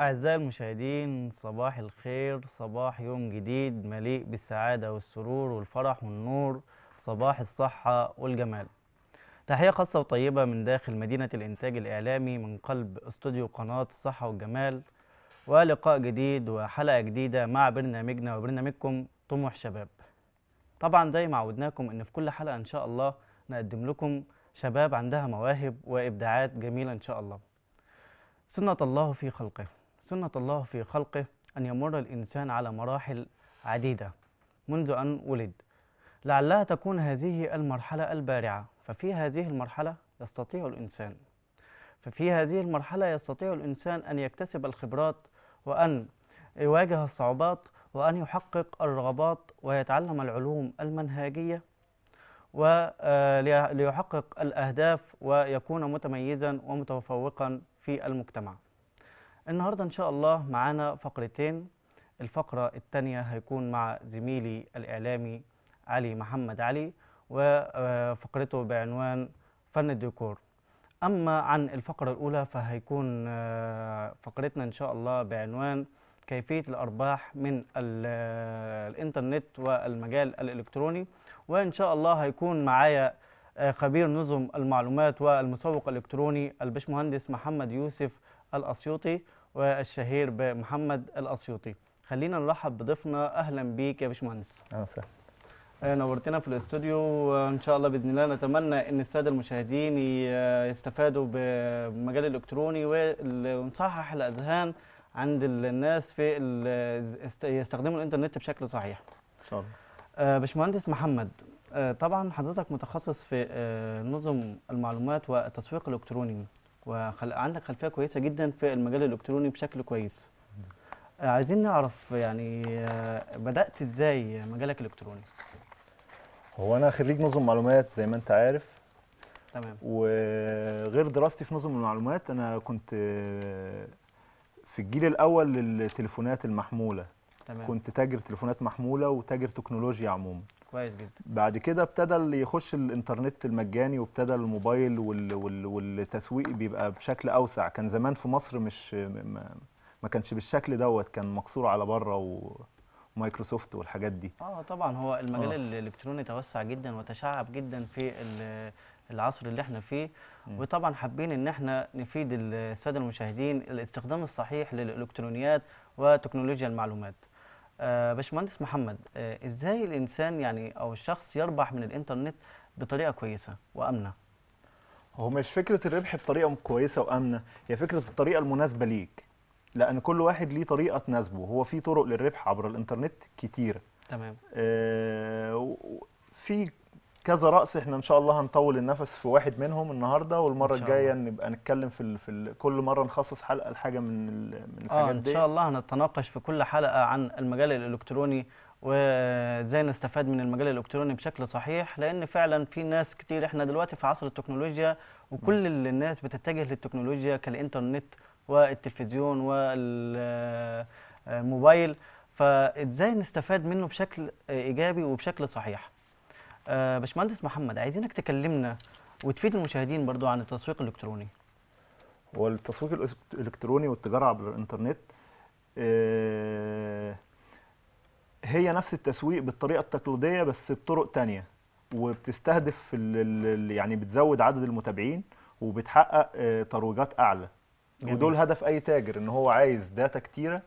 أعزائي المشاهدين صباح الخير صباح يوم جديد مليء بالسعادة والسرور والفرح والنور صباح الصحة والجمال تحية خاصة وطيبة من داخل مدينة الإنتاج الإعلامي من قلب استوديو قناة الصحة والجمال ولقاء جديد وحلقة جديدة مع برنامجنا وبرنامجكم طموح شباب طبعا زي ما عودناكم أن في كل حلقة إن شاء الله نقدم لكم شباب عندها مواهب وإبداعات جميلة إن شاء الله سنة الله في خلقه سنة الله في خلقه أن يمر الإنسان على مراحل عديدة منذ أن ولد لعلها تكون هذه المرحلة البارعة ففي هذه المرحلة يستطيع الإنسان ففي هذه المرحلة يستطيع الإنسان أن يكتسب الخبرات وأن يواجه الصعوبات وأن يحقق الرغبات ويتعلم العلوم المنهاجية وليحقق آه، الأهداف ويكون متميزا ومتفوقا في المجتمع النهارده ان شاء الله معانا فقرتين الفقرة الثانية هيكون مع زميلي الإعلامي علي محمد علي وفقرته آه، بعنوان فن الديكور أما عن الفقرة الأولى فهيكون آه، فقرتنا إن شاء الله بعنوان كيفية الأرباح من آه، الإنترنت والمجال الإلكتروني وإن شاء الله هيكون معايا خبير نظم المعلومات والمسوق الإلكتروني البشمهندس محمد يوسف الأسيوطي والشهير بمحمد الأسيوطي خلينا نرحب بضيفنا أهلا بيك يا باشمهندس أهلا وسهلا آه، نورتنا في الاستوديو وان شاء الله باذن الله نتمنى ان الساده المشاهدين آه، يستفادوا بالمجال الالكتروني ونصحح الاذهان عند الناس في يستخدموا الانترنت بشكل صحيح. ان شاء الله. آه، باشمهندس محمد طبعا حضرتك متخصص في نظم المعلومات والتسويق الالكتروني وعندك خلفيه كويسه جدا في المجال الالكتروني بشكل كويس آه، عايزين نعرف يعني آه، بدات ازاي مجالك الالكتروني هو انا خريج نظم معلومات زي ما انت عارف تمام وغير دراستي في نظم المعلومات انا كنت آه، في الجيل الاول للتليفونات المحموله تمام. كنت تاجر تليفونات محموله وتاجر تكنولوجيا عموما كويس جدا بعد كده ابتدى اللي يخش الانترنت المجاني وابتدى الموبايل وال وال والتسويق بيبقى بشكل اوسع كان زمان في مصر مش ما, ما كانش بالشكل دوت كان مقصور على بره و ومايكروسوفت والحاجات دي اه طبعا هو المجال آه. الالكتروني توسع جدا وتشعب جدا في العصر اللي احنا فيه م. وطبعا حابين ان احنا نفيد الساده المشاهدين الاستخدام الصحيح للالكترونيات وتكنولوجيا المعلومات آه، باشمهندس محمد آه، ازاي الانسان يعني او الشخص يربح من الانترنت بطريقه كويسه وامنه هو مش فكره الربح بطريقه كويسه وامنه هي فكره الطريقه المناسبه ليك لان كل واحد ليه طريقه تناسبه هو في طرق للربح عبر الانترنت كتير تمام آه في كذا راس احنا ان شاء الله هنطول النفس في واحد منهم النهارده والمره الجايه نبقى نتكلم في ال... في ال... كل مره نخصص حلقه لحاجه من ال... من آه، الحاجات آه دي ان شاء الله هنتناقش في كل حلقه عن المجال الالكتروني وازاي نستفاد من المجال الالكتروني بشكل صحيح لان فعلا في ناس كتير احنا دلوقتي في عصر التكنولوجيا وكل الناس بتتجه للتكنولوجيا كالانترنت والتلفزيون والموبايل فازاي نستفاد منه بشكل ايجابي وبشكل صحيح آه، باشمهندس محمد عايزينك تكلمنا وتفيد المشاهدين برضو عن التسويق الالكتروني هو التسويق الالكتروني والتجاره عبر الانترنت آه، هي نفس التسويق بالطريقه التقليديه بس بطرق تانية وبتستهدف يعني بتزود عدد المتابعين وبتحقق آه، ترويجات اعلى جميل. ودول هدف اي تاجر ان هو عايز داتا كتيره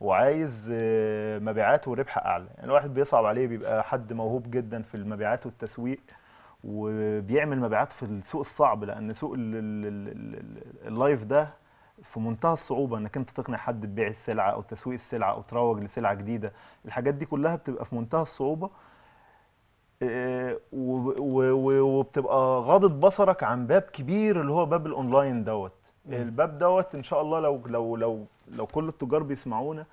وعايز آه، مبيعات وربح اعلى يعني الواحد بيصعب عليه بيبقى حد موهوب جدا في المبيعات والتسويق وبيعمل مبيعات في السوق الصعب لان سوق اللايف ده في منتهى الصعوبه انك انت تقنع حد ببيع السلعه او تسويق السلعه او تروج لسلعه جديده الحاجات دي كلها بتبقى في منتهى الصعوبه آه، وبتبقى غاضض بصرك عن باب كبير اللي هو باب الاونلاين دوت الباب دوت ان شاء الله لو لو لو لو كل التجار بيسمعونا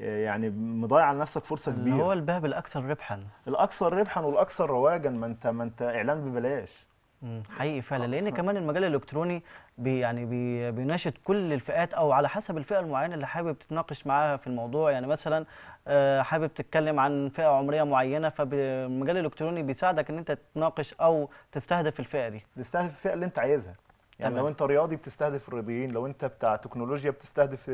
آه، يعني مضيع على نفسك فرصه كبيره هو الباب الاكثر ربحا الاكثر ربحا والاكثر رواجا ما انت ما انت اعلان ببلاش حقيقي فعلا لان كمان المجال الالكتروني بي يعني بي بيناشد كل الفئات او على حسب الفئه المعينه اللي حابب تتناقش معاها في الموضوع يعني مثلا آه، حابب تتكلم عن فئه عمريه معينه فالمجال الالكتروني بيساعدك ان انت تناقش او تستهدف الفئه دي تستهدف الفئه اللي انت عايزها يعني لو انت رياضي بتستهدف الرياضيين لو انت بتاع تكنولوجيا بتستهدف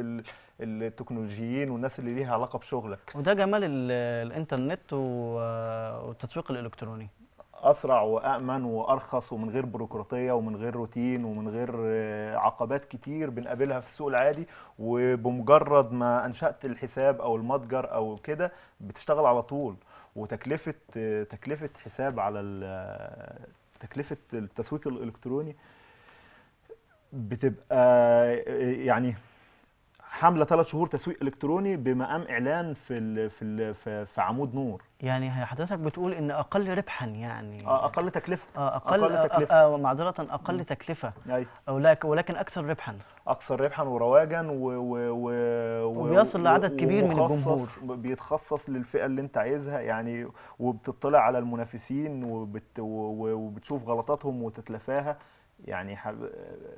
التكنولوجيين والناس اللي ليها علاقه بشغلك وده جمال الانترنت والتسويق الالكتروني اسرع وامن وارخص ومن غير بيروقراطيه ومن غير روتين ومن غير آه، عقبات كتير بنقابلها في السوق العادي وبمجرد ما انشات الحساب او المتجر او كده بتشتغل على طول وتكلفه آه، تكلفه حساب على آه، تكلفه التسويق الالكتروني بتبقى يعني حامله ثلاث شهور تسويق الكتروني بمقام اعلان في الـ في الـ في عمود نور يعني حضرتك بتقول ان اقل ربحا يعني آه، اقل تكلفه آه، اقل, أقل آه، تكلفه معذره اقل تكلفه ولكن ولكن اكثر ربحا اكثر ربحا ورواجا و, و, و وبيصل لعدد كبير من الجمهور بيتخصص للفئه اللي انت عايزها يعني وبتطلع على المنافسين وبت وبتشوف غلطاتهم وتتلافاها يعني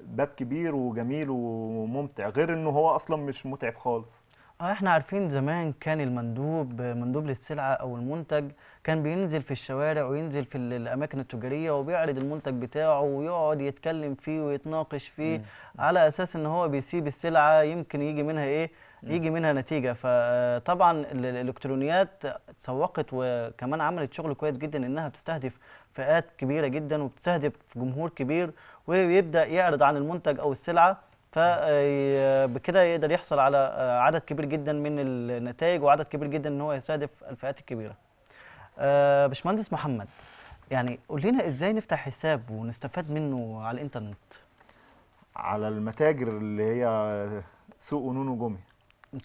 باب كبير وجميل وممتع غير انه هو اصلا مش متعب خالص اه احنا عارفين زمان كان المندوب مندوب للسلعة او المنتج كان بينزل في الشوارع وينزل في الاماكن التجارية وبيعرض المنتج بتاعه ويقعد يتكلم فيه ويتناقش فيه مم. على اساس ان هو بيسيب السلعة يمكن يجي منها ايه مم. يجي منها نتيجة فطبعا الالكترونيات تسوقت وكمان عملت شغل كويس جدا انها بتستهدف فئات كبيرة جدا وبتستهدف جمهور كبير ويبدأ يعرض عن المنتج او السلعة فبكده يقدر يحصل على آه، عدد كبير جدا من النتائج وعدد كبير جدا ان هو يستهدف الفئات الكبيره. آه، باشمهندس محمد يعني قول لنا ازاي نفتح حساب ونستفاد منه على الانترنت؟ على المتاجر اللي هي سوق ونون وجمعه.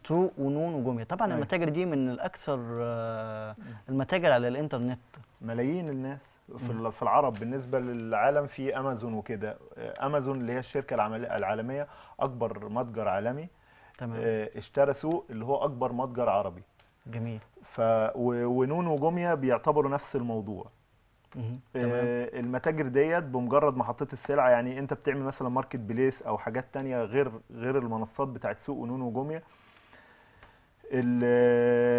سوق ونون وجمعه، طبعا أيه. المتاجر دي من الاكثر آه، المتاجر على الانترنت. ملايين الناس. في في العرب بالنسبه للعالم في امازون وكده امازون اللي هي الشركه العالميه اكبر متجر عالمي تمام آه، اشترى سوق اللي هو اكبر متجر عربي جميل ف ونون وجوميا بيعتبروا نفس الموضوع آه، تمام. المتاجر ديت بمجرد ما حطيت السلعه يعني انت بتعمل مثلا ماركت بليس او حاجات تانية غير غير المنصات بتاعت سوق ونون وجوميا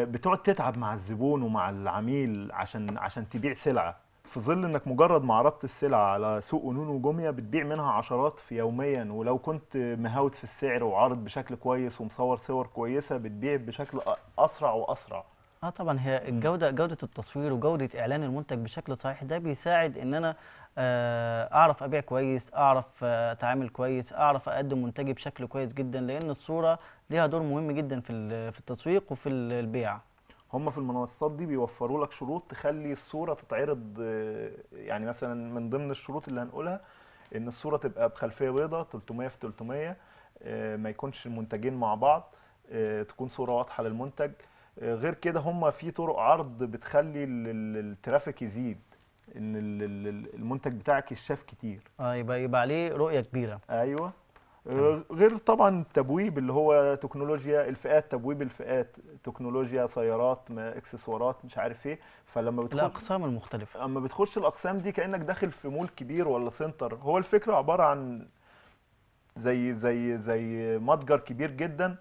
بتقعد تتعب مع الزبون ومع العميل عشان عشان تبيع سلعه في ظل انك مجرد ما عرضت السلعه على سوق نون وجوميا بتبيع منها عشرات في يوميا ولو كنت مهاوت في السعر وعارض بشكل كويس ومصور صور كويسه بتبيع بشكل اسرع واسرع اه طبعا هي الجوده جوده التصوير وجوده اعلان المنتج بشكل صحيح ده بيساعد ان انا آه، اعرف ابيع كويس اعرف آه، اتعامل كويس اعرف اقدم منتجي بشكل كويس جدا لان الصوره ليها دور مهم جدا في التسويق وفي البيع هم في المنصات دي بيوفروا لك شروط تخلي الصوره تتعرض آه، يعني مثلا من ضمن الشروط اللي هنقولها ان الصوره تبقى بخلفيه بيضاء 300 في 300 آه، ما يكونش المنتجين مع بعض آه، تكون صوره واضحه للمنتج غير كده هم في طرق عرض بتخلي الترافيك يزيد ان المنتج بتاعك يتشاف كتير اه يبقى يبقى عليه رؤيه كبيره ايوه آه، غير طبعا التبويب اللي هو تكنولوجيا الفئات تبويب الفئات تكنولوجيا سيارات ما اكسسوارات مش عارف ايه فلما بتخش الاقسام المختلفه اما بتخش الاقسام دي كانك داخل في مول كبير ولا سنتر هو الفكره عباره عن زي زي زي متجر كبير جدا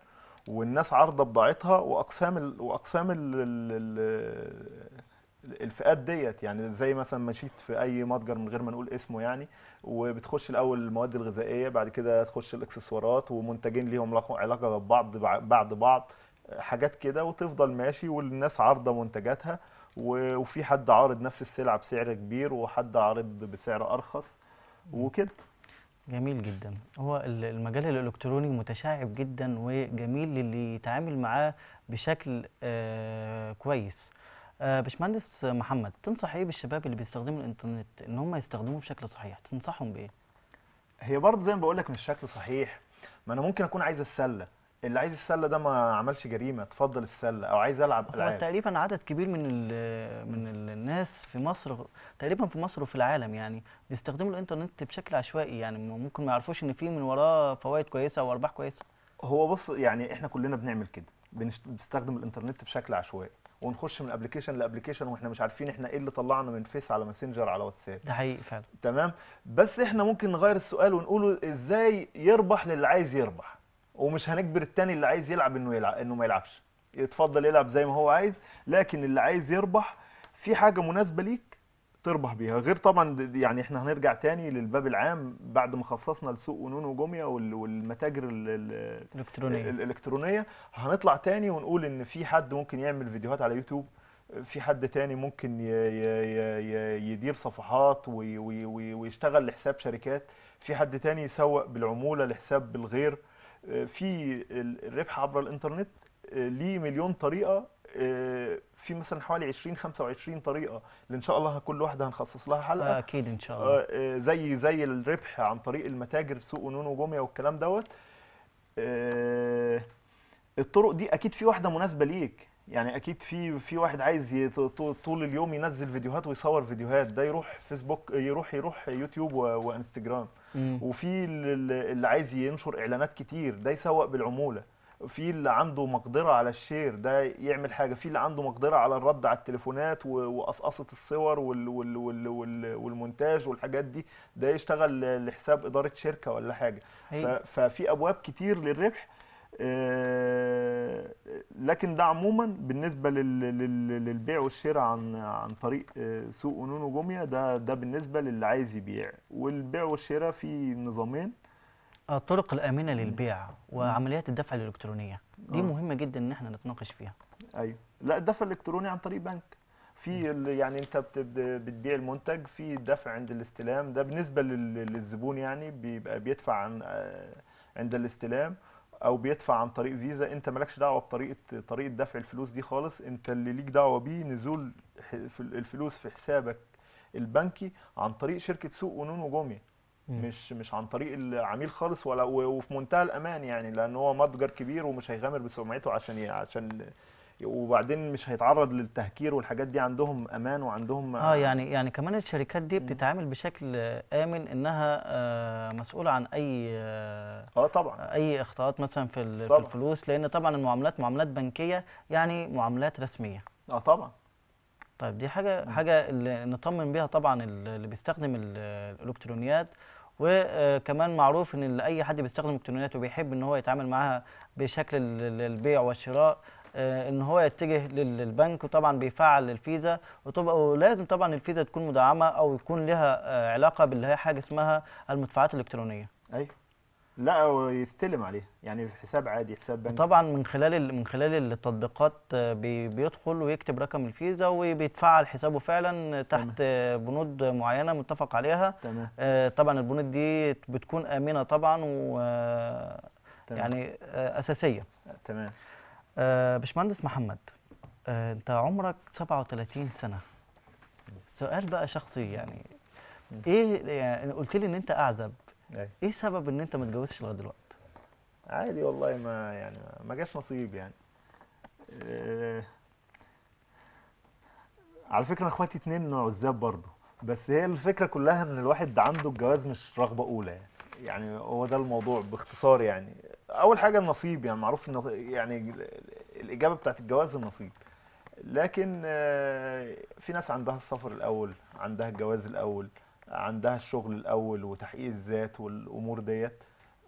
والناس عارضه بضاعتها واقسام ال واقسام ال ال الفئات ديت يعني زي مثلا مشيت في اي متجر من غير ما نقول اسمه يعني وبتخش الاول المواد الغذائيه بعد كده تخش الاكسسوارات ومنتجين ليهم علاقه ببعض بعد بعض حاجات كده وتفضل ماشي والناس عارضه منتجاتها وفي حد عارض نفس السلعه بسعر كبير وحد عارض بسعر ارخص وكده جميل جدا هو المجال الالكتروني متشعب جدا وجميل للي يتعامل معاه بشكل آه كويس آه، باشمهندس محمد تنصح ايه بالشباب اللي بيستخدموا الانترنت ان هم يستخدموه بشكل صحيح تنصحهم بايه هي برضه زي ما بقول لك مش شكل صحيح ما انا ممكن اكون عايز السله اللي عايز السله ده ما عملش جريمه اتفضل السله او عايز العب العاب تقريبا عدد كبير من من الناس في مصر تقريبا في مصر وفي العالم يعني بيستخدموا الانترنت بشكل عشوائي يعني ممكن ما يعرفوش ان في من وراه فوائد كويسه او ارباح كويسه هو بص يعني احنا كلنا بنعمل كده بنستخدم الانترنت بشكل عشوائي ونخش من ابلكيشن لابلكيشن واحنا مش عارفين احنا ايه اللي طلعنا من فيس على ماسنجر على واتساب ده حقيقي فعلا تمام بس احنا ممكن نغير السؤال ونقوله ازاي يربح للي عايز يربح ومش هنجبر التاني اللي عايز يلعب انه يلعب انه ما يلعبش يتفضل يلعب زي ما هو عايز لكن اللي عايز يربح في حاجه مناسبه ليك تربح بيها غير طبعا يعني احنا هنرجع تاني للباب العام بعد ما خصصنا لسوق ونون وجوميا والمتاجر الالكترونيه الالكترونيه هنطلع تاني ونقول ان في حد ممكن يعمل فيديوهات على يوتيوب في حد تاني ممكن يدير صفحات ويشتغل لحساب شركات في حد تاني يسوق بالعموله لحساب بالغير في الربح عبر الانترنت آه، ليه مليون طريقه آه، في مثلا حوالي 20 25 طريقه اللي ان شاء الله كل واحده هنخصص لها حلقه آه، اكيد ان شاء آه، الله زي زي الربح عن طريق المتاجر سوق ونون وجوميا والكلام دوت الطرق دي اكيد في واحده مناسبه ليك يعني اكيد في في واحد عايز طول اليوم ينزل فيديوهات ويصور فيديوهات ده يروح فيسبوك يروح يروح يوتيوب وانستجرام وفي اللي عايز ينشر اعلانات كتير ده يسوق بالعموله في اللي عنده مقدره على الشير ده يعمل حاجه في اللي عنده مقدره على الرد على التليفونات وقصقصه الصور وال وال وال وال والمونتاج والحاجات دي ده يشتغل لحساب اداره شركه ولا حاجه أيوة. ففي ابواب كتير للربح آه، لكن ده عموما بالنسبه للبيع والشراء عن عن طريق آه، سوق نونو جوميا ده ده بالنسبه للي عايز يبيع والبيع والشراء في نظامين الطرق الامنه للبيع وعمليات الدفع الالكترونيه دي آه. مهمه جدا ان احنا نتناقش فيها ايوه لا الدفع الالكتروني عن طريق بنك في يعني انت بتبيع المنتج في دفع عند الاستلام ده بالنسبه للزبون يعني بيبقى بيدفع عن آه، عند الاستلام او بيدفع عن طريق فيزا انت مالكش دعوه بطريقه طريقه دفع الفلوس دي خالص انت اللي ليك دعوه بيه نزول الفلوس في حسابك البنكي عن طريق شركه سوق ونون وجوميه مش مش عن طريق العميل خالص ولا وفي منتهى الامان يعني لان هو متجر كبير ومش هيغامر بسمعته عشان عشان وبعدين مش هيتعرض للتهكير والحاجات دي عندهم امان وعندهم اه يعني يعني كمان الشركات دي بتتعامل بشكل امن انها آه مسؤوله عن اي اه, آه، طبعا اي اخطاءات مثلا في, طبعًا. في الفلوس لان طبعا المعاملات معاملات بنكيه يعني معاملات رسميه اه طبعا طيب دي حاجه حاجه اللي نطمن بيها طبعا اللي بيستخدم الالكترونيات وكمان معروف ان اي حد بيستخدم الكترونيات وبيحب ان هو يتعامل معاها بشكل البيع والشراء آه، ان هو يتجه للبنك وطبعا بيفعل الفيزا ولازم طبعا الفيزا تكون مدعمه او يكون لها آه، علاقه باللي هي حاجه اسمها المدفعات الالكترونيه ايوه لا ويستلم عليها يعني في حساب عادي حساب بنك طبعا من خلال من خلال التطبيقات آه، بي بيدخل ويكتب رقم الفيزا وبيتفعل حسابه فعلا تحت تمام. بنود معينه متفق عليها تمام. آه، طبعا البنود دي بتكون امنه طبعا و آه، تمام. يعني اساسيه تمام باشمهندس محمد انت عمرك 37 سنه سؤال بقى شخصي يعني ايه يعني قلت لي ان انت اعزب إيه. ايه سبب ان انت ما اتجوزتش لغايه دلوقتي عادي والله ما يعني ما جاش نصيب يعني إيه على فكره اخواتي اتنين عزاب برضه بس هي الفكره كلها ان الواحد عنده الجواز مش رغبه اولى يعني يعني هو ده الموضوع باختصار يعني اول حاجه النصيب يعني معروف ان يعني الاجابه بتاعت الجواز النصيب لكن آه، في ناس عندها السفر الاول عندها الجواز الاول عندها الشغل الاول وتحقيق الذات والامور ديت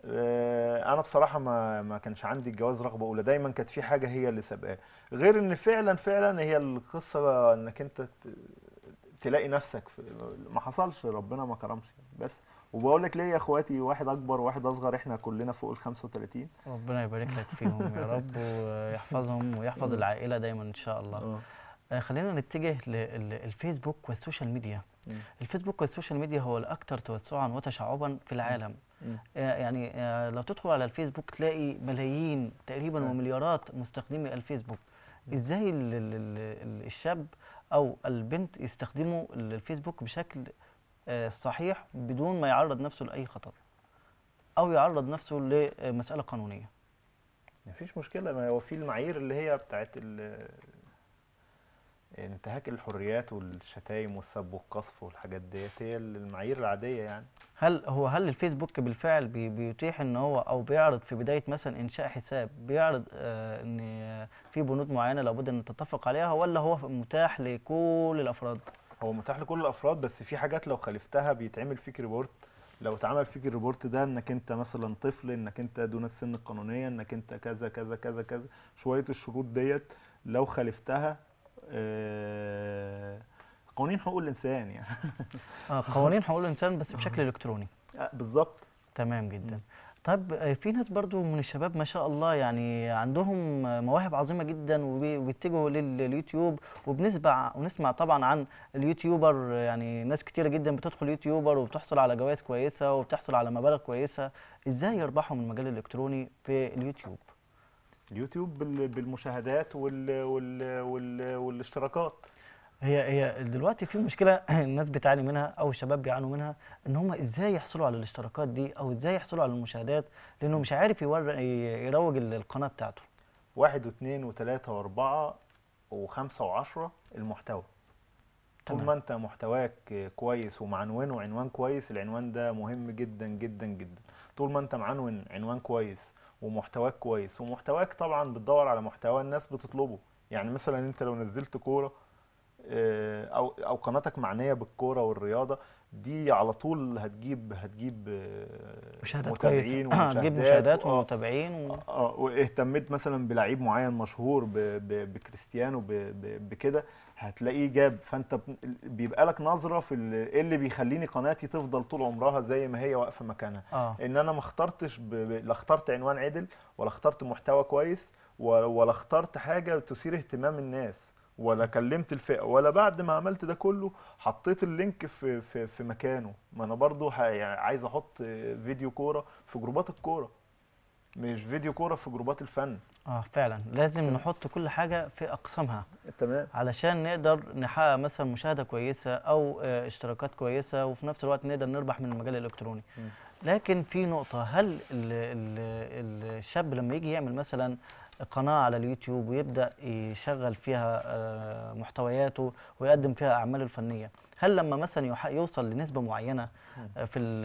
آه، انا بصراحه ما ما كانش عندي الجواز رغبه اولى دايما كانت في حاجه هي اللي سابقاه غير ان فعلا فعلا هي القصه انك انت تلاقي نفسك في ما حصلش ربنا ما كرمش بس وبقول لك ليه يا اخواتي واحد اكبر وواحد اصغر احنا كلنا فوق ال 35 ربنا يبارك لك فيهم يا رب ويحفظهم ويحفظ آه. العائله دايما ان شاء الله آه. خلينا نتجه للفيسبوك والسوشيال ميديا الفيسبوك والسوشيال ميديا هو الاكثر توسعا وتشعبا في العالم آه، يعني آه، لو تدخل على الفيسبوك تلاقي ملايين تقريبا آه. ومليارات مستخدمي الفيسبوك ازاي الشاب او البنت يستخدموا الفيسبوك بشكل صحيح بدون ما يعرض نفسه لاي خطر او يعرض نفسه لمساله قانونيه مفيش مشكله ما هو في المعايير اللي هي بتاعت انتهاك الحريات والشتايم والسب والقصف والحاجات ديت هي المعايير العاديه يعني هل هو هل الفيسبوك بالفعل بي بيتيح ان هو او بيعرض في بدايه مثلا انشاء حساب بيعرض آه ان في بنود معينه لابد ان تتفق عليها ولا هو متاح لكل الافراد؟ هو متاح لكل الافراد بس في حاجات لو خالفتها بيتعمل فيك ريبورت لو اتعمل فيك الريبورت ده انك انت مثلا طفل انك انت دون السن القانونيه انك انت كذا كذا كذا كذا شويه الشروط ديت لو خالفتها آه، قوانين حقوق الانسان يعني اه قوانين حقوق الانسان بس بشكل آه. الكتروني آه، بالظبط تمام جدا طب في ناس برضو من الشباب ما شاء الله يعني عندهم مواهب عظيمه جدا وبيتجهوا لليوتيوب وبنسمع ونسمع طبعا عن اليوتيوبر يعني ناس كتيره جدا بتدخل يوتيوبر وبتحصل على جوائز كويسه وبتحصل على مبالغ كويسه ازاي يربحوا من المجال الالكتروني في اليوتيوب اليوتيوب بالمشاهدات وال وال وال والاشتراكات هي هي دلوقتي في مشكله الناس بتعاني منها او الشباب بيعانوا منها ان هم ازاي يحصلوا على الاشتراكات دي او ازاي يحصلوا على المشاهدات لانه مش عارف يروج القناه بتاعته واحد واثنين وثلاثة واربعة وخمسة وعشرة المحتوى طول ما انت محتواك كويس ومعنونه عنوان كويس العنوان ده مهم جدا جدا جدا طول ما انت معنون عنوان كويس ومحتواك كويس ومحتواك طبعا بتدور على محتوى الناس بتطلبه يعني مثلا انت لو نزلت كوره آه، او او قناتك معنيه بالكوره والرياضه دي على طول هتجيب هتجيب آه، مشاهدات متابعين كويسه آه، هتجيب مشاهدات ومتابعين و... اه واهتميت مثلا بلعيب معين مشهور بكريستيانو بكده هتلاقيه جاب فانت بيبقى لك نظره في إيه اللي بيخليني قناتي تفضل طول عمرها زي ما هي واقفه مكانها آه. ان انا ما اخترتش ب... لا اخترت عنوان عدل ولا اخترت محتوى كويس ولا اخترت حاجه تثير اهتمام الناس ولا كلمت الفئه ولا بعد ما عملت ده كله حطيت اللينك في في, في مكانه ما انا برضو ح... يعني عايز احط فيديو كوره في جروبات الكوره مش فيديو كوره في جروبات الفن اه فعلا لازم تمام. نحط كل حاجه في اقسامها تمام علشان نقدر نحقق مثلا مشاهده كويسه او آه، اشتراكات كويسه وفي نفس الوقت نقدر نربح من المجال الالكتروني م. لكن في نقطه هل الـ الـ الشاب لما يجي يعمل مثلا قناه على اليوتيوب ويبدا يشغل فيها آه، محتوياته ويقدم فيها اعماله الفنيه هل لما مثلا يوصل لنسبه معينه آه، في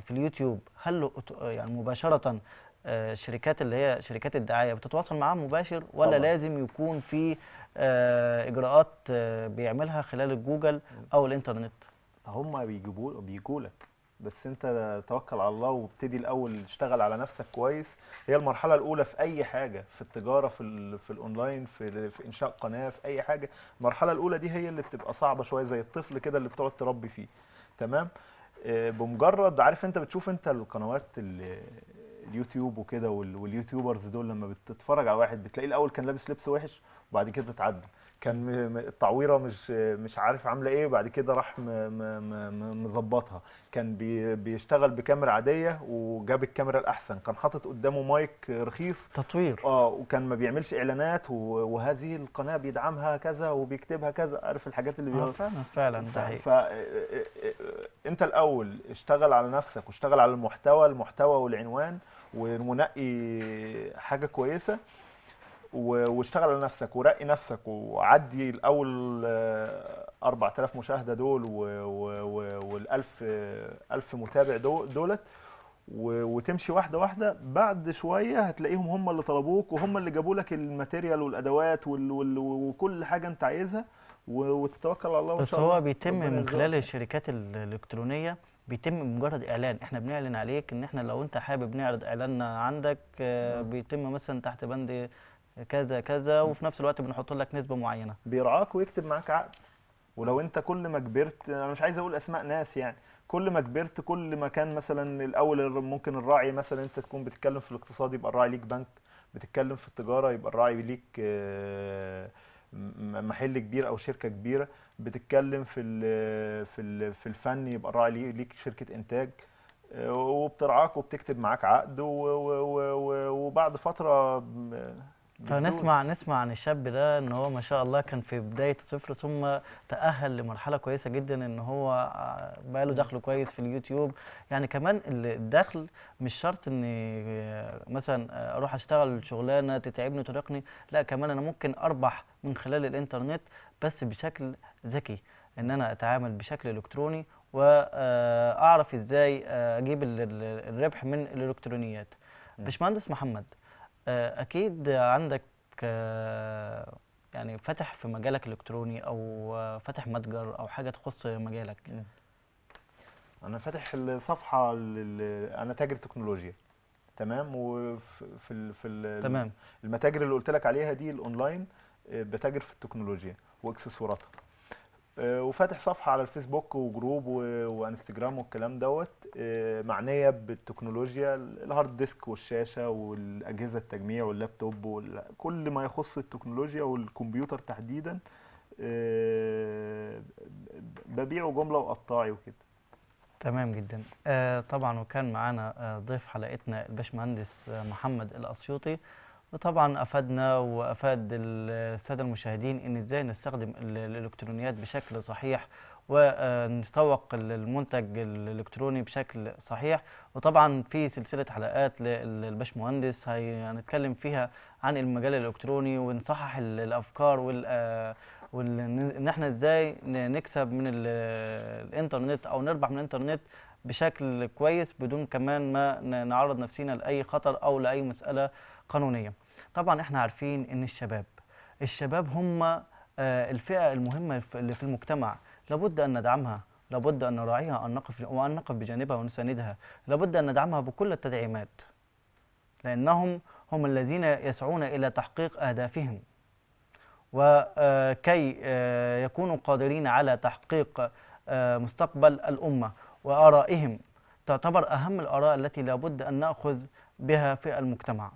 في اليوتيوب هل يعني مباشره الشركات آه، اللي هي شركات الدعايه بتتواصل معاها مباشر ولا طبعا. لازم يكون في آه، اجراءات آه، بيعملها خلال الجوجل او الانترنت هم بيجيبوا بيجوا لك بس انت توكل على الله وابتدي الاول اشتغل على نفسك كويس هي المرحله الاولى في اي حاجه في التجاره في في الاونلاين في, في انشاء قناه في اي حاجه المرحله الاولى دي هي اللي بتبقى صعبه شويه زي الطفل كده اللي بتقعد تربي فيه تمام بمجرد عارف انت بتشوف انت القنوات اللي اليوتيوب وكده واليوتيوبرز دول لما بتتفرج على واحد بتلاقيه الاول كان لابس لبس وحش وبعد كده اتعدل كان التعويره مش مش عارف عامله ايه وبعد كده راح مظبطها كان بي بيشتغل بكاميرا عاديه وجاب الكاميرا الاحسن كان حاطط قدامه مايك رخيص تطوير اه وكان ما بيعملش اعلانات وهذه القناه بيدعمها كذا وبيكتبها كذا عارف الحاجات اللي آه، بيقولها فعلا فعلا صحيح ف... آه، آه، انت الاول اشتغل على نفسك واشتغل على المحتوى المحتوى والعنوان ونقي حاجه كويسه واشتغل على نفسك ورقي نفسك وعدي الاول 4000 آه، مشاهده دول وال1000 1000 آه، متابع دولت وتمشي واحده واحده بعد شويه هتلاقيهم هم اللي طلبوك وهم اللي جابوا لك الماتيريال والادوات وكل حاجه انت عايزها وتتوكل على الله وان شاء الله بس هو بيتم من خلال الشركات الالكترونيه بيتم مجرد اعلان احنا بنعلن عليك ان احنا لو انت حابب نعرض اعلاننا عندك آه، نعم. بيتم مثلا تحت بند كذا كذا نعم. وفي نفس الوقت بنحط لك نسبه معينه بيرعاك ويكتب معاك عقد ولو انت كل ما كبرت انا مش عايز اقول اسماء ناس يعني كل ما كبرت كل ما كان مثلا الاول ممكن الراعي مثلا انت تكون بتتكلم في الاقتصاد يبقى الراعي ليك بنك بتتكلم في التجاره يبقى الراعي ليك آه محل كبير او شركه كبيره بتتكلم في الـ في الـ في الفن يبقى الراعي ليك شركه انتاج آه، وبترعاك وبتكتب معاك عقد وبعد فتره فنسمع نسمع عن الشاب ده ان هو ما شاء الله كان في بدايه الصفر ثم تاهل لمرحله كويسه جدا ان هو آه، بقى له دخله كويس في اليوتيوب يعني كمان الدخل مش شرط ان آه، مثلا آه، اروح اشتغل شغلانه تتعبني وترهقني لا كمان انا ممكن اربح من خلال الانترنت بس بشكل ذكي ان انا اتعامل بشكل الكتروني واعرف ازاي اجيب الربح من الالكترونيات باشمهندس محمد آه، اكيد عندك آه، يعني فاتح في مجالك الالكتروني او فاتح متجر او حاجه تخص مجالك انا فاتح الصفحه انا تاجر تكنولوجيا تمام وفي في تمام المتاجر اللي قلت لك عليها دي الاونلاين آه، بتاجر في التكنولوجيا واكسسواراتها آه، وفاتح صفحه على الفيسبوك وجروب وانستجرام والكلام دوت آه، معنيه بالتكنولوجيا الهارد ديسك والشاشه والاجهزه التجميع واللابتوب وكل ما يخص التكنولوجيا والكمبيوتر تحديدا آه، ببيعه جمله وقطاعي وكده تمام جدا طبعا وكان معانا ضيف حلقتنا الباشمهندس محمد الاسيوطي وطبعا افادنا وافاد الساده المشاهدين ان ازاي نستخدم الالكترونيات بشكل صحيح ونسوق المنتج الالكتروني بشكل صحيح وطبعا في سلسله حلقات للباشمهندس هنتكلم فيها عن المجال الالكتروني ونصحح الافكار وال آه، وان احنا ازاي نكسب من الانترنت او نربح من الانترنت بشكل كويس بدون كمان ما نعرض نفسنا لاي خطر او لاي مساله قانونيه طبعا احنا عارفين ان الشباب الشباب هم آه، الفئه المهمه اللي في المجتمع لابد ان ندعمها لابد ان نراعيها ان نقف وان نقف بجانبها ونساندها لابد ان ندعمها بكل التدعيمات لانهم هم الذين يسعون الى تحقيق اهدافهم وكي آه، آه، يكونوا قادرين على تحقيق مستقبل الامه وارائهم تعتبر اهم الاراء التي لابد ان ناخذ بها في المجتمع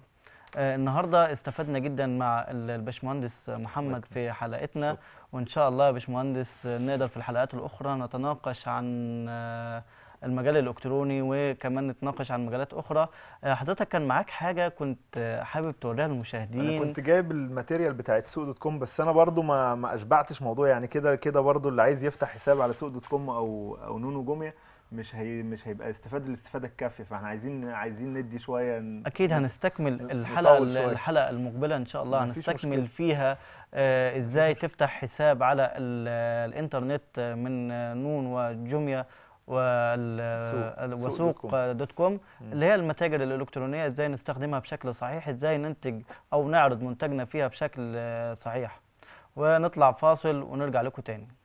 آه، النهارده استفدنا جدا مع الباشمهندس محمد في حلقتنا وان شاء الله يا باشمهندس نقدر في الحلقات الاخرى نتناقش عن آه، المجال الالكتروني وكمان نتناقش عن مجالات اخرى آه، حضرتك كان معاك حاجه كنت حابب توريها للمشاهدين انا كنت جايب الماتيريال بتاعت سوق دوت كوم بس انا برضو ما ما اشبعتش موضوع يعني كده كده برضو اللي عايز يفتح حساب على سوق دوت كوم او او نونو جوميا مش هي مش هيبقى استفاد الاستفاده الكافيه فاحنا عايزين عايزين ندي شويه اكيد هنستكمل الحلقه شوية. الحلقه المقبله ان شاء الله هنستكمل فيها آه ازاي تفتح حساب على الانترنت من نون وجوميا وسوق دوت كوم اللي هي المتاجر الالكترونيه ازاي نستخدمها بشكل صحيح ازاي ننتج او نعرض منتجنا فيها بشكل آه، صحيح ونطلع فاصل ونرجع لكم تاني